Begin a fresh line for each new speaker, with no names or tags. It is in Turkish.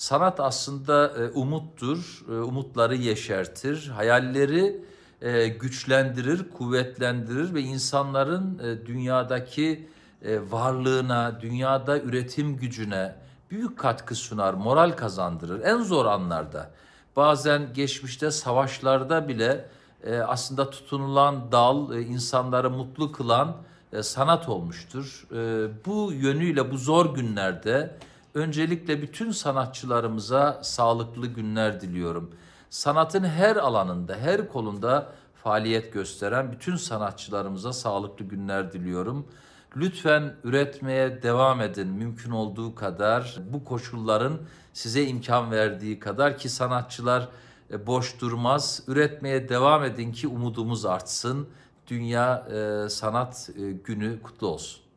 Sanat aslında e, umuttur, e, umutları yeşertir, hayalleri e, güçlendirir, kuvvetlendirir ve insanların dünyadaki varlığına, dünyada üretim gücüne büyük katkı sunar, moral kazandırır. En zor anlarda, bazen geçmişte savaşlarda bile aslında tutunulan dal, insanları mutlu kılan sanat olmuştur. Bu yönüyle bu zor günlerde Öncelikle bütün sanatçılarımıza sağlıklı günler diliyorum. Sanatın her alanında, her kolunda faaliyet gösteren bütün sanatçılarımıza sağlıklı günler diliyorum. Lütfen üretmeye devam edin mümkün olduğu kadar. Bu koşulların size imkan verdiği kadar ki sanatçılar e, boş durmaz. Üretmeye devam edin ki umudumuz artsın. Dünya e, Sanat e, Günü kutlu olsun.